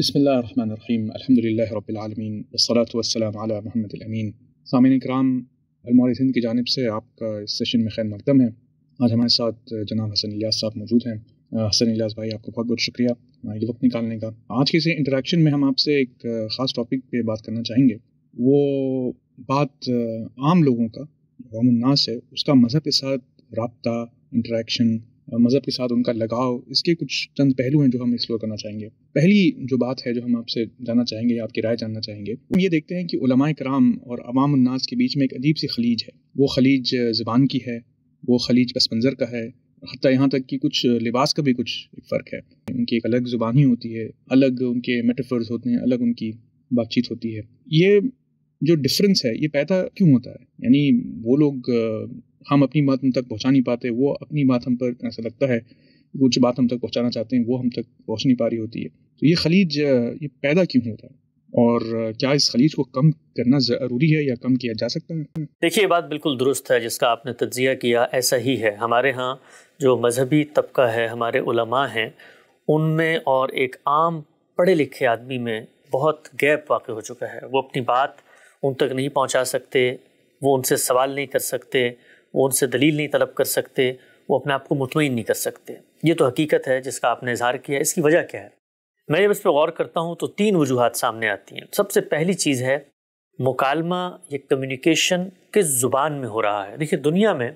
بسم الله الرحمن الرحيم الحمد لله रब العالمين والصلاة والسلام على محمد الأمين सामीन कराम अलमौलिन की जानब से आपका इस सेशन में खैर मकदम है आज हमारे साथ जनाब हसन इलियास साहब मौजूद हैं हसन इलियास भाई आपका बहुत बहुत शुक्रिया ये वक्त निकालने का आज के इस इंटरेक्शन में हम आपसे एक ख़ास टॉपिक पे बात करना चाहेंगे वो बात आम लोगों का वामनास है उसका मज़हब के साथ रबता इंटरेक्शन मज़हब के साथ उनका लगाव इसके कुछ चंद पहलू हैं जो हम एक्सप्लोर करना चाहेंगे पहली जो बात है जो हम आपसे जानना चाहेंगे या आपकी राय जानना चाहेंगे वो ये देखते हैं कि उलमाए कराम और अवाम उन्नास के बीच में एक अजीब सी खलीज है वो खलीज ज़बान की है वो खलीज पस मंज़र का है हती यहाँ तक कि कुछ लिबास का भी कुछ एक फ़र्क है उनकी एक अलग ज़ुबान ही होती है अलग उनके मेटाफर्स होते हैं अलग उनकी बातचीत होती है ये जो डिफरेंस है ये पैदा क्यों होता है यानी वो लोग हम अपनी बात हम तक पहुंचा नहीं पाते वो अपनी बात हम पर ऐसा लगता है कुछ बात हम तक पहुंचाना चाहते हैं वो हम तक पहुंच नहीं पा रही होती है तो ये खलीज ये पैदा क्यों होता है और क्या इस खलीज को कम करना ज़रूरी है या कम किया जा सकता है देखिए बात बिल्कुल दुरुस्त है जिसका आपने तजिया किया ऐसा ही है हमारे यहाँ जो मजहबी तबका है हमारे उलमा हैं उनमें और एक आम पढ़े लिखे आदमी में बहुत गैप वाक़ हो चुका है वो अपनी बात उन तक नहीं पहुँचा सकते वो उनसे सवाल नहीं कर सकते वो उनसे दलील नहीं तलब कर सकते वो अपने आप को मुतमिन नहीं कर सकते ये तो हकीकत है जिसका आपने इजहार किया है इसकी वजह क्या है मैं जब इस पर गौर करता हूँ तो तीन वजूहत सामने आती हैं सबसे पहली चीज़ है मुकालमा ये कम्युनिकेशन किस ज़ुबान में हो रहा है देखिए दुनिया में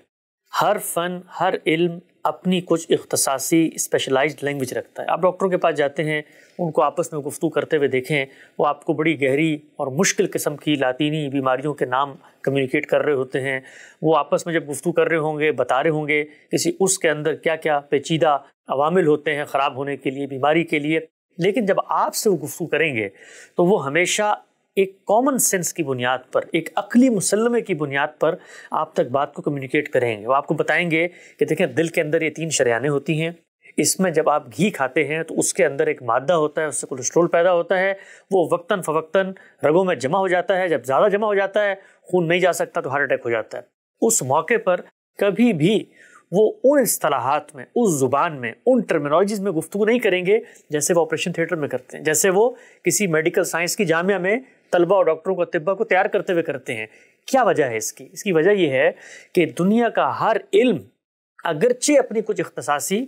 हर फ़न हर इल्म अपनी कुछ इख्तसासी स्पेशलाइज्ड लैंग्वेज रखता है आप डॉक्टरों के पास जाते हैं उनको आपस में गुफ्तु करते हुए देखें वो आपको बड़ी गहरी और मुश्किल किस्म की लातीनी बीमारियों के नाम कम्युनिकेट कर रहे होते हैं वो आपस में जब गुफ्तु कर रहे होंगे बता रहे होंगे किसी उसके अंदर क्या क्या पेचीदा अवामिल होते हैं ख़राब होने के लिए बीमारी के लिए लेकिन जब आपसे वो गुफ्तु करेंगे तो वो हमेशा एक कॉमन सेंस की बुनियाद पर एक अकली मुसलमे की बुनियाद पर आप तक बात को कम्युनिकेट करेंगे वो आपको बताएंगे कि देखें दिल के अंदर ये तीन शरियाने होती हैं इसमें जब आप घी खाते हैं तो उसके अंदर एक मादा होता है उससे कोलेस्ट्रोल पैदा होता है वो वक्ता फ़वक्ता रगों में जमा हो जाता है जब ज़्यादा जमा हो जाता है खून नहीं जा सकता तो हार्ट अटैक हो जाता है उस मौके पर कभी भी वो उन असलाहत में उस ज़ुबान में उन टर्मिनोलॉजीज़ में गुफ्तु नहीं करेंगे जैसे वो ऑपरेशन थिएटर में करते हैं जैसे वो किसी मेडिकल साइंस की जामिया में तलबा और डॉक्टरों को तिब्बा को तैयार करते हुए करते हैं क्या वजह है इसकी इसकी वजह यह है कि दुनिया का हर इल्म अगरचे अपनी कुछ अख्तसासी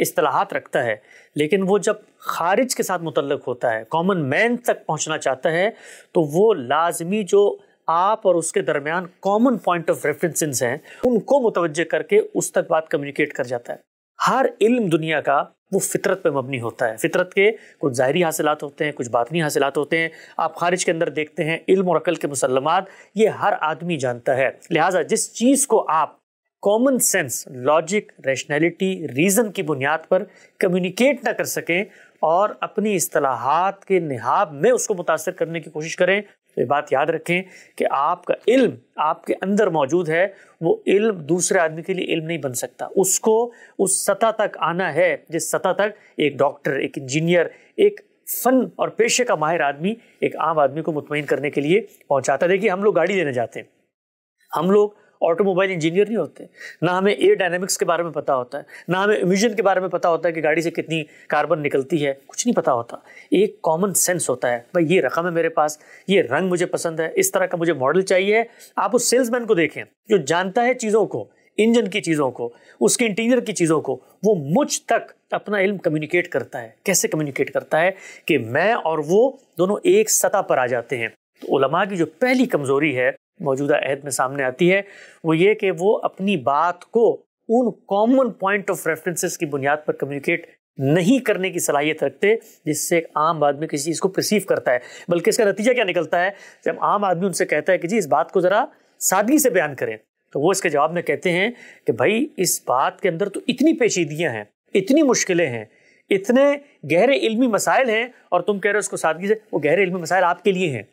असलाहत रखता है लेकिन वो जब खारिज के साथ मुतलक होता है कॉमन मैन तक पहुंचना चाहता है तो वो लाजमी जो आप और उसके दरमियान कॉमन पॉइंट ऑफ रेफरेंसेस हैं उनको मुतवजह करके उस तक बात कम्युनिकेट कर जाता है हर इल्म दुनिया का वो फितरत पे मबनी होता है फितरत के कुछ ज़ाहरी हासिलात होते हैं कुछ बातनी हासिलात होते हैं आप खारिज के अंदर देखते हैं इल्म और अकल के मुसलमान ये हर आदमी जानता है लिहाजा जिस चीज़ को आप common sense logic rationality reason की बुनियाद पर कम्युनिकेट ना कर सकें और अपनी असलाहत के नहाब में उसको मुतासर करने की कोशिश करें तो ये बात याद रखें कि आपका इल्म आपके अंदर मौजूद है वो इल्म दूसरे आदमी के लिए इल्म नहीं बन सकता उसको उस सतह तक आना है जिस सतह तक एक डॉक्टर एक इंजीनियर एक फन और पेशे का माहिर आदमी एक आम आदमी को मुतमिन करने के लिए पहुंचाता देखिए हम लोग गाड़ी लेने जाते हैं हम लोग ऑटोमोबाइल इंजीनियर नहीं होते ना हमें एयर डायनेमिक्स के बारे में पता होता है ना हमें इम्यूजन के बारे में पता होता है कि गाड़ी से कितनी कार्बन निकलती है कुछ नहीं पता होता एक कॉमन सेंस होता है भाई ये रकम है मेरे पास ये रंग मुझे पसंद है इस तरह का मुझे मॉडल चाहिए आप उस सेल्समैन को देखें जो जानता है चीज़ों को इंजन की चीज़ों को उसके इंटीरियर की चीज़ों को वो मुझ तक अपना इल्म कम्युनिकेट करता है कैसे कम्युनिकेट करता है कि मैं और वो दोनों एक सतह पर आ जाते हैं तो उलमा की जो पहली कमज़ोरी है मौजूदा अहद में सामने आती है वो ये कि वो अपनी बात को उन कॉमन पॉइंट ऑफ रेफरेंसेस की बुनियाद पर कम्युनिकेट नहीं करने की सलाहियत रखते जिससे एक आम आदमी किसी चीज़ को परसीव करता है बल्कि इसका नतीजा क्या निकलता है जब आम आदमी उनसे कहता है कि जी इस बात को ज़रा सादगी से बयान करें तो वो इसके जवाब में कहते हैं कि भाई इस बात के अंदर तो इतनी पेचीदियाँ हैं इतनी मुश्किलें हैं इतने गहरे इल्मी मसाइल हैं और तुम कह रहे हो उसको सादगी से वो गहरे इल्मी मसाइल आपके लिए हैं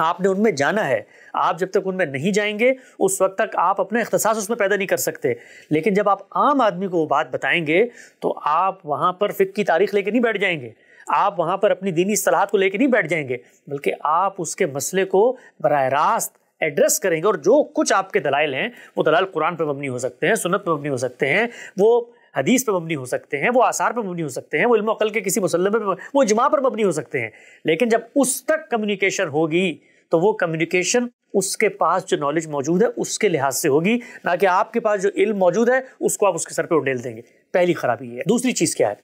आपने उनमें जाना है आप जब तक उनमें नहीं जाएंगे उस वक्त तक आप अपना अख्तसास उसमें पैदा नहीं कर सकते लेकिन जब आप आम आदमी को वो बात बताएंगे तो आप वहाँ पर फ़िक की तारीख लेके नहीं बैठ जाएंगे आप वहाँ पर अपनी दीनी सलाहत को लेके नहीं बैठ जाएंगे बल्कि आप उसके मसले को बर रास्त एड्रेस करेंगे और जो कुछ आपके दलाइल हैं वो दलाल कुरान पर मबनी हो सकते हैं सुनत पर मबनी हो सकते हैं वो हदीस पर मबनी हो सकते हैं वो आसार पर मबनी हो सकते हैं वो इल्म अकल के किसी मुसलमे पर वो जमा पर मबनी हो सकते हैं लेकिन जब उस तक कम्युनिकेशन होगी तो वो कम्युनिकेशन उसके पास जो नॉलेज मौजूद है उसके लिहाज से होगी ना कि आपके पास जो इल्म मौजूद है उसको आप उसके सर पर उडेल देंगे पहली खराबी है दूसरी चीज़ क्या है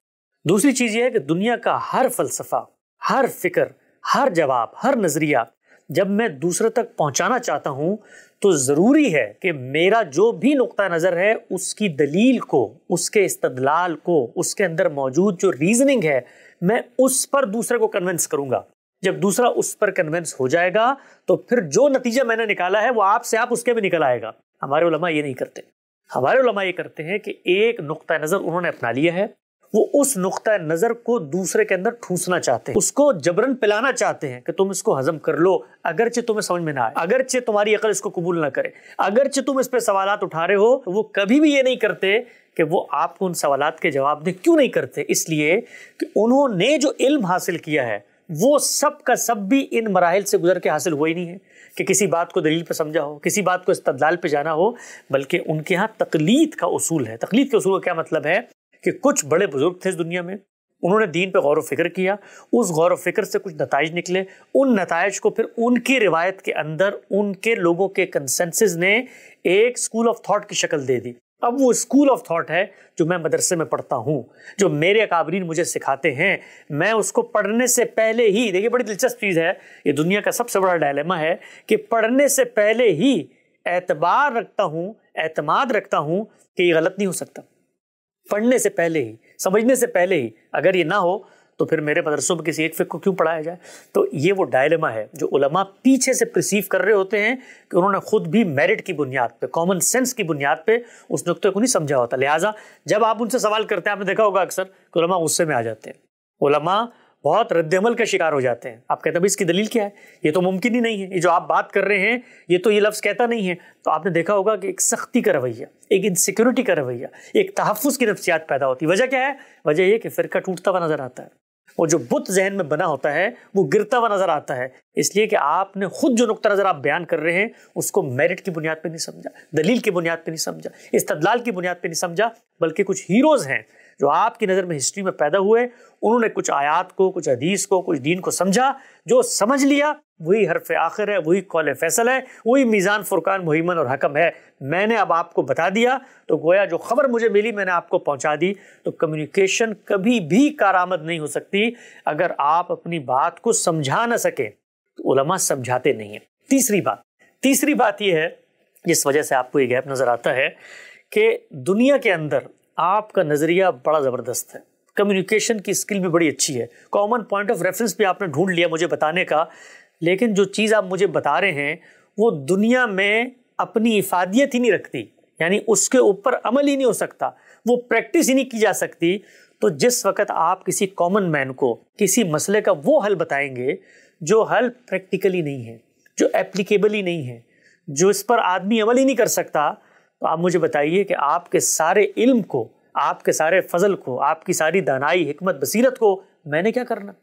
दूसरी चीज़ यह है कि दुनिया का हर फलसफा हर फिक्र हर जवाब हर नज़रिया जब मैं दूसरे तक पहुंचाना चाहता हूं तो ज़रूरी है कि मेरा जो भी नुक़ नज़र है उसकी दलील को उसके इस्तदलाल को उसके अंदर मौजूद जो रीजनिंग है मैं उस पर दूसरे को कन्विंस करूंगा जब दूसरा उस पर कन्विंस हो जाएगा तो फिर जो नतीजा मैंने निकाला है वो आपसे आप उसके भी निकल आएगा हमारे ये नहीं करते हमारे ये करते हैं कि एक नुक़ नज़र उन्होंने अपना लिया है वो उस नुक़ नज़र को दूसरे के अंदर ठूसना चाहते हैं उसको जबरन पिलाना चाहते हैं कि तुम इसको हजम कर लो अगरचे तुम्हें समझ में ना आए अगरचे तुम्हारी अकल इसको कबूल ना करे अगरचे तुम इस पर सवाल उठा रहे हो तो वो कभी भी ये नहीं करते कि वो आपको उन सवाल के जवाब दें क्यों नहीं करते इसलिए कि उन्होंने जो इल्म हासिल किया है वो सब का सब भी इन मराहल से गुजर के हासिल हुआ ही नहीं है कि किसी बात को दलील पर समझा हो किसी बात को इस्तदलाल पे जाना हो बल्कि उनके यहाँ तकलीद का उसूल है तकलीद के उसूल का क्या मतलब है कि कुछ बड़े बुजुर्ग थे इस दुनिया में उन्होंने दीन पे गौर फिक्र किया उस गौर फिक्र से कुछ नतज निकले उन नतज को फिर उनकी रिवायत के अंदर उनके लोगों के कंसेंसिस ने एक स्कूल ऑफ थॉट की शक्ल दे दी अब वो स्कूल ऑफ थॉट है जो मैं मदरसे में पढ़ता हूँ जो मेरे अकाबरीन मुझे सिखाते हैं मैं उसको पढ़ने से पहले ही देखिए बड़ी दिलचस्प चीज़ है ये दुनिया का सबसे बड़ा डायलेमा है कि पढ़ने से पहले ही एतबार रखता हूँ एतमाद रखता हूँ कि ये गलत नहीं हो सकता पढ़ने से पहले ही समझने से पहले ही अगर ये ना हो तो फिर मेरे मदरसों में किसी एक फिक को क्यों पढ़ाया जाए तो ये वो डायलमा है जो उलमा पीछे से प्रसीव कर रहे होते हैं कि उन्होंने खुद भी मेरिट की बुनियाद पे कॉमन सेंस की बुनियाद पे उस नुकते को नहीं समझा होता लिहाजा जब आप उनसे सवाल करते हैं आपने देखा होगा अक्सर कि उलमा गुस्से में आ जाते हैं उलमा बहुत रद्दमल का शिकार हो जाते हैं आप कहते हैं इसकी दलील क्या है ये तो मुमकिन ही नहीं है ये जो आप बात कर रहे हैं ये तो ये लफ्ज़ कहता नहीं है तो आपने देखा होगा कि एक सख्ती का रवैया एक इनसिक्योरिटी का रवैया एक तहफ़ की नफसियात पैदा होती है वजह क्या है वजह यह कि फ़िरका टूटता हुआ नज़र आता है वो जो बुत जहन में बना होता है वो गिरता हुआ नज़र आता है इसलिए कि आपने खुद जो नुकता नज़र आप बयान कर रहे हैं उसको मेरिट की बुनियाद पर नहीं समझा दलील की बुनियाद पर नहीं समझा इस्तदलाल की बुनियाद पर नहीं समझा बल्कि कुछ हीरोज़ हैं जो आपकी नज़र में हिस्ट्री में पैदा हुए उन्होंने कुछ आयात को कुछ हदीस को कुछ दीन को समझा जो समझ लिया वही हरफ आखिर है वही कौल फैसल है वही मीज़ान फुरकान मुहिमन और हकम है मैंने अब आपको बता दिया तो गोया जो खबर मुझे मिली मैंने आपको पहुंचा दी तो कम्युनिकेशन कभी भी कारामद नहीं हो सकती अगर आप अपनी बात को समझा ना सकें तो उलमा समझाते नहीं हैं तीसरी बात तीसरी बात यह है जिस वजह से आपको ये गैप नज़र आता है कि दुनिया के अंदर आपका नज़रिया बड़ा ज़बरदस्त है कम्युनिकेशन की स्किल भी बड़ी अच्छी है कॉमन पॉइंट ऑफ रेफरेंस भी आपने ढूंढ लिया मुझे बताने का लेकिन जो चीज़ आप मुझे बता रहे हैं वो दुनिया में अपनी इफादियत ही नहीं रखती यानी उसके ऊपर अमल ही नहीं हो सकता वो प्रैक्टिस ही नहीं की जा सकती तो जिस वक्त आप किसी कॉमन मैन को किसी मसले का वो हल बताएंगे जो हल प्रैक्टिकली नहीं है जो एप्लीकेबल ही नहीं है जो इस पर आदमी अमल ही नहीं कर सकता तो आप मुझे बताइए कि आपके सारे इल्म को आपके सारे फजल को आपकी सारी दानाई हमत बसीरत को मैंने क्या करना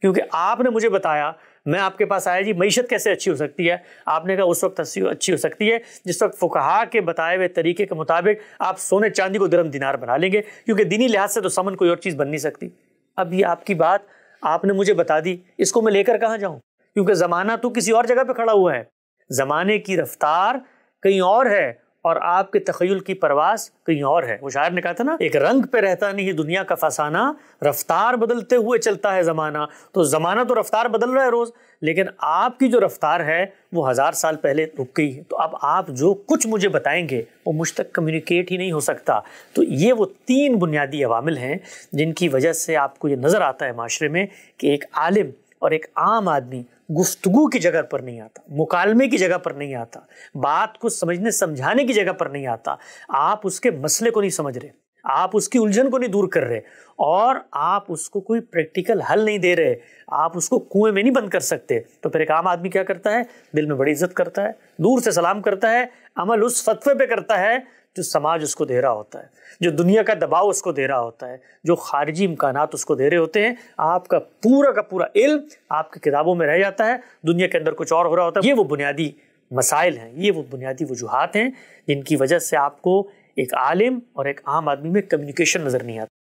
क्योंकि आपने मुझे बताया मैं आपके पास आया जी मीशत कैसे अच्छी हो सकती है आपने कहा उस वक्त अच्छी हो सकती है जिस वक्त फुकहा के बताए हुए तरीके के मुताबिक आप सोने चांदी को दरम दिनार बना लेंगे क्योंकि दीनी लिहाज से तो समन कोई और चीज़ बन नहीं सकती अब ये आपकी बात आपने मुझे बता दी इसको मैं लेकर कहाँ जाऊँ क्योंकि ज़माना तो किसी और जगह पर खड़ा हुआ है ज़माने की रफ्तार कहीं और है और आपके तखयल की परवास कहीं और है वो शायर ने कहा था ना एक रंग पे रहता नहीं दुनिया का फसाना रफ्तार बदलते हुए चलता है ज़माना तो ज़माना तो रफ्तार बदल रहा है रोज़ लेकिन आपकी जो रफ्तार है वो हज़ार साल पहले रुक गई है तो अब आप जो कुछ मुझे बताएंगे वो मुझ तक कम्युनिकेट ही नहीं हो सकता तो ये वो तीन बुनियादी अवामिल हैं जिनकी वजह से आपको ये नज़र आता है माशरे में कि एक आलिम और एक आम आदमी गुफ्तगु की जगह पर नहीं आता मुकालमे की जगह पर नहीं आता बात को समझने समझाने की जगह पर नहीं आता आप उसके मसले को नहीं समझ रहे आप उसकी उलझन को नहीं दूर कर रहे और आप उसको कोई प्रैक्टिकल हल नहीं दे रहे आप उसको कुएं में नहीं बंद कर सकते तो फिर एक आम आदमी क्या करता है दिल में बड़ी इज्जत करता है दूर से सलाम करता है अमल उस फतवे पे करता है जो समाज उसको दे रहा होता है जो दुनिया का दबाव उसको दे रहा होता है जो खारजी इम्कान उसको दे रहे होते हैं आपका पूरा का पूरा इल्म आपकी किताबों में रह जाता है दुनिया के अंदर कुछ और हो रहा होता है ये वो बुनियादी मसाइल हैं ये वो बुनियादी वजूहत हैं जिनकी वजह से आपको एक आलिम और एक आम आदमी में कम्युनिकेशन नज़र नहीं आता